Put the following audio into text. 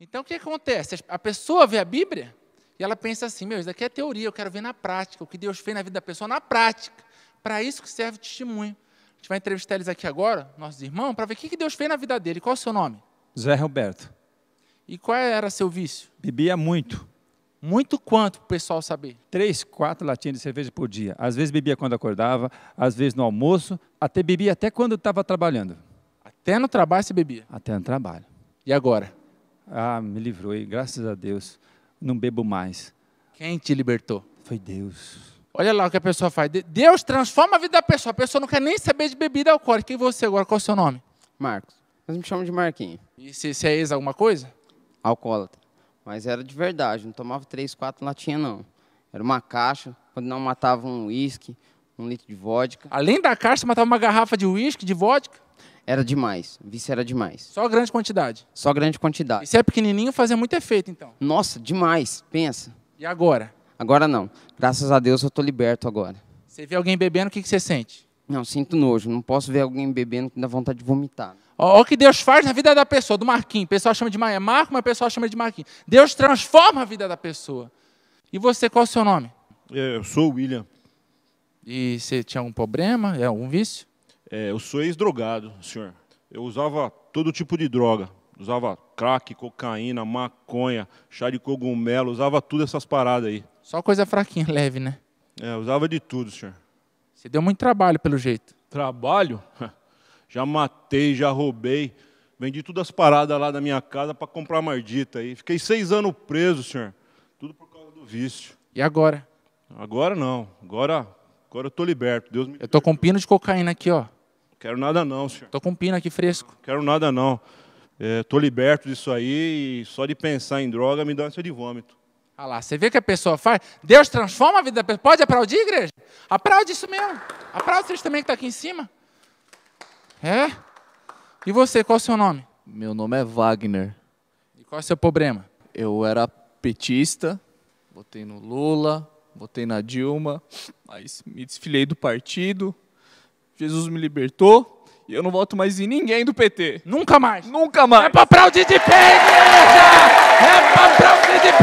Então, o que acontece? A pessoa vê a Bíblia e ela pensa assim: meu, isso daqui é teoria, eu quero ver na prática, o que Deus fez na vida da pessoa na prática. Para isso que serve o testemunho. A gente vai entrevistar eles aqui agora, nossos irmãos, para ver o que Deus fez na vida dele. Qual é o seu nome? Zé Roberto. E qual era seu vício? Bebia muito. Muito quanto para o pessoal saber? Três, quatro latinhas de cerveja por dia. Às vezes bebia quando acordava, às vezes no almoço, até bebia até quando estava trabalhando. Até no trabalho você bebia? Até no trabalho. E agora? Ah, me livrou e graças a Deus não bebo mais. Quem te libertou? Foi Deus. Olha lá o que a pessoa faz. Deus transforma a vida da pessoa. A pessoa não quer nem saber de bebida alcoólica. E você agora? Qual é o seu nome? Marcos. Mas me chamam de Marquinhos. E você é ex alguma coisa? Alcoólatra. Mas era de verdade. Não tomava três, quatro latinhas, não. Era uma caixa. Quando não matava um uísque, um litro de vodka. Além da caixa, matava uma garrafa de uísque, de vodka? Era demais. vício era demais. Só grande quantidade. Só grande quantidade. E se é pequenininho, fazia muito efeito, então. Nossa, demais. Pensa. E agora? Agora não. Graças a Deus eu tô liberto agora. Você vê alguém bebendo, o que, que você sente? Não, sinto nojo. Não posso ver alguém bebendo que dá vontade de vomitar. Olha o que Deus faz na vida da pessoa, do Marquinhos. O pessoal chama de é Marco, mas o pessoal chama de Marquinhos. Deus transforma a vida da pessoa. E você, qual é o seu nome? É, eu sou o William. E você tinha algum problema? É algum vício? É, eu sou ex-drogado, senhor. Eu usava todo tipo de droga. Usava crack, cocaína, maconha, chá de cogumelo, usava tudo essas paradas aí. Só coisa fraquinha, leve, né? É, usava de tudo, senhor. Você deu muito trabalho, pelo jeito. Trabalho? Já matei, já roubei. Vendi todas as paradas lá da minha casa para comprar mardita aí. Fiquei seis anos preso, senhor. Tudo por causa do vício. E agora? Agora não. Agora, agora eu tô liberto. Deus me. Eu tô com um pino de cocaína aqui, ó. Quero nada não, senhor. Tô com pina aqui fresco. Quero nada não. É, tô liberto disso aí e só de pensar em droga me dá ânsia de vômito. Ah lá, você vê que a pessoa faz. Deus transforma a vida da pessoa. Pode aplaudir, igreja? Aplaude isso mesmo. Aplaude vocês também que estão tá aqui em cima. É? E você, qual é o seu nome? Meu nome é Wagner. E qual é o seu problema? Eu era petista, votei no Lula, votei na Dilma, mas me desfilei do partido, Jesus me libertou e eu não voto mais em ninguém do PT. Nunca mais. Nunca mais. É pra aplaudir de pé, igreja! É pra aplaudir de